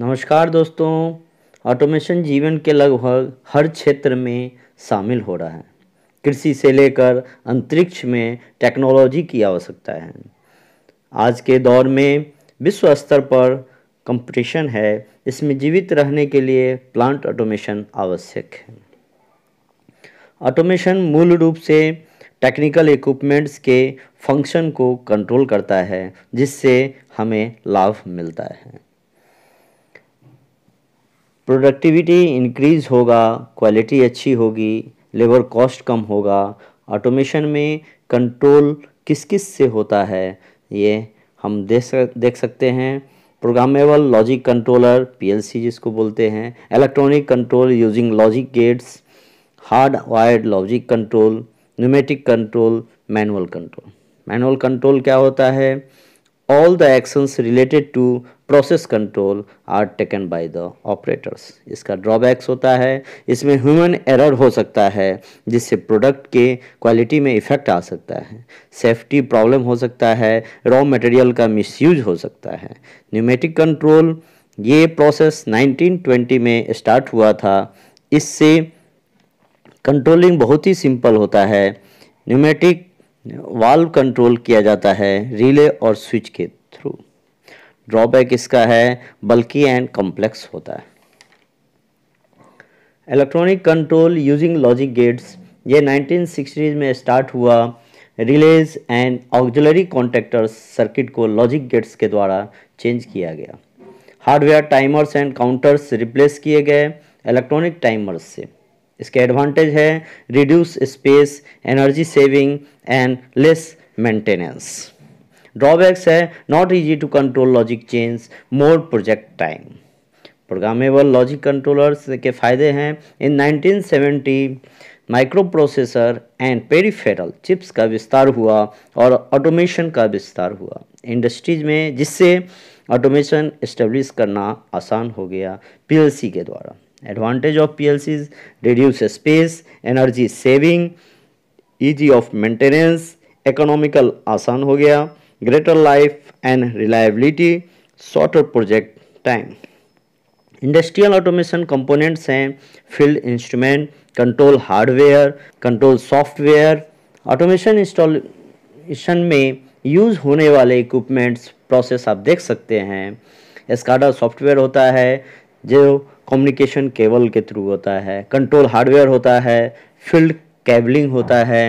नमस्कार दोस्तों ऑटोमेशन जीवन के लगभग हर क्षेत्र में शामिल हो रहा है कृषि से लेकर अंतरिक्ष में टेक्नोलॉजी की आवश्यकता है आज के दौर में विश्व स्तर पर कंपटीशन है इसमें जीवित रहने के लिए प्लांट ऑटोमेशन आवश्यक है ऑटोमेशन मूल रूप से टेक्निकल इक्विपमेंट्स के फंक्शन को कंट्रोल करता है जिससे हमें लाभ मिलता है प्रोडक्टिविटी इंक्रीज़ होगा क्वालिटी अच्छी होगी लेबर कॉस्ट कम होगा ऑटोमेशन में कंट्रोल किस किस से होता है ये हम देख देख सकते हैं प्रोग्रामेबल लॉजिक कंट्रोलर पीएलसी जिसको बोलते हैं electronic control using logic gates hard wired logic control pneumatic control manual control manual control क्या होता है all the actions related to process control are taken by the operators इसका drawbacks होता है इसमें ह्यूमन एरर हो सकता है जिससे प्रोडक्ट के क्वालिटी में इफ़ेक्ट आ सकता है सेफ्टी प्रॉब्लम हो सकता है रॉ मटेरियल का मिसयूज हो सकता है न्यूमेटिक कंट्रोल ये प्रोसेस 1920 में स्टार्ट हुआ था इससे कंट्रोलिंग बहुत ही सिंपल होता है न्यूमेटिक वाल्व कंट्रोल किया जाता है रिले और स्विच के थ्रू ड्रॉबैक इसका है बल्कि एंड कॉम्प्लेक्स होता है electronic control using logic gates ये 1960s में स्टार्ट हुआ relays and auxiliary contactors circuit को लॉजिक गेट्स के द्वारा चेंज किया गया hardware timers and counters replace किए गए इलेक्ट्रॉनिक टाइमर्स से इसके एडवांटेज है reduce space energy saving and less maintenance drawbacks है not easy to control logic change more project time programmable logic controllers के फ़ायदे हैं in 1970 microprocessor and peripheral chips का विस्तार हुआ और ऑटोमेशन का विस्तार हुआ इंडस्ट्रीज में जिससे ऑटोमेशन इस्टेब्लिश करना आसान हो गया पीएलसी के द्वारा advantage of PLC reduce space energy saving easy of maintenance economical आसान हो गया greater life and reliability, shorter project time. Industrial automation components हैं field instrument control hardware control software automation installation में यूज होने वाले equipments process आप देख सकते हैं एस्काडा सॉफ्टवेयर होता है जो कम्युनिकेशन केबल के थ्रू होता है कंट्रोल हार्डवेयर होता है फील्ड केबलिंग होता है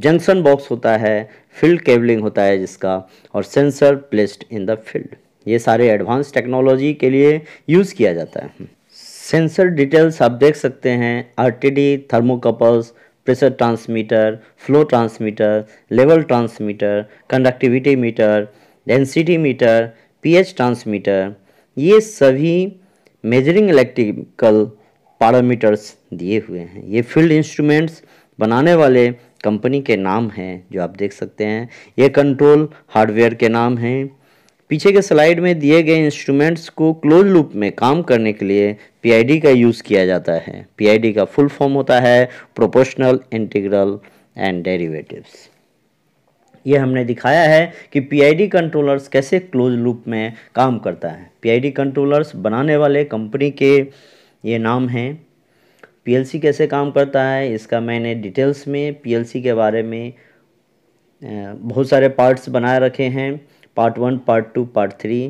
जंक्शन बॉक्स होता है फील्ड केबलिंग होता है जिसका और sensor placed in the field ये सारे एडवांस टेक्नोलॉजी के लिए यूज़ किया जाता है सेंसर डिटेल्स आप देख सकते हैं RTD thermocouples pressure transmitter flow transmitter level transmitter conductivity meter density meter pH transmitter ये सभी मेजरिंग इलेक्ट्रिकल पैरामीटर्स दिए हुए हैं ये फील्ड इंस्ट्रूमेंट्स बनाने वाले कंपनी के नाम हैं जो आप देख सकते हैं ये कंट्रोल हार्डवेयर के नाम हैं पीछे के स्लाइड में दिए गए इंस्ट्रूमेंट्स को क्लोज लूप में काम करने के लिए पीआईडी का यूज़ किया जाता है पीआईडी का फुल फॉर्म होता है प्रोपोर्शनल इंटीग्रल एंड डेरिवेटिव्स ये हमने दिखाया है कि पीआईडी कंट्रोलर्स कैसे क्लोज लूप में काम करता है पीआईडी कंट्रोलर्स बनाने वाले कंपनी के ये नाम हैं पीएलसी कैसे काम करता है इसका मैंने डिटेल्स में पीएलसी के बारे में बहुत सारे पार्ट्स बनाए रखे हैं part one part two part three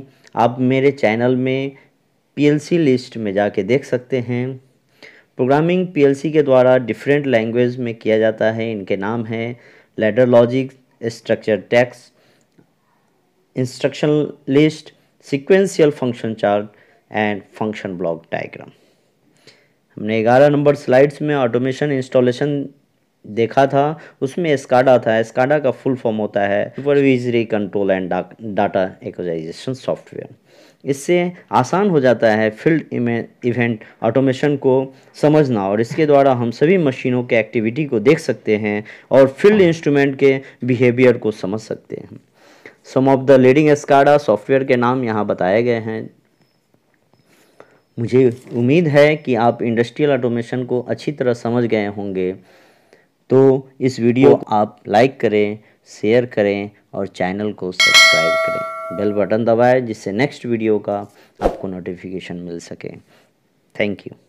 आप मेरे चैनल में पीएलसी लिस्ट में जाके देख सकते हैं प्रोग्रामिंग पीएलसी के द्वारा डिफरेंट लैंग्वेज में किया जाता है इनके नाम हैं ladder logic structure text instruction list sequential function chart and function block diagram हमने ग्यारह नंबर स्लाइड्स में ऑटोमेशन इंस्टॉलेशन देखा था उसमें स्काडा था स्काडा का फुल फॉर्म होता है supervisory control and data acquisition software इससे आसान हो जाता है फील्ड इवेंट ऑटोमेशन को समझना और इसके द्वारा हम सभी मशीनों के एक्टिविटी को देख सकते हैं और फील्ड इंस्ट्रूमेंट के बिहेवियर को समझ सकते हैं some of the leading SCADA software के नाम यहाँ बताए गए हैं मुझे उम्मीद है कि आप इंडस्ट्रियल ऑटोमेशन को अच्छी तरह समझ गए होंगे तो इस वीडियो आप लाइक करें शेयर करें और चैनल को सब्सक्राइब करें बेल बटन दबाएं जिससे नेक्स्ट वीडियो का आपको नोटिफिकेशन मिल सके थैंक यू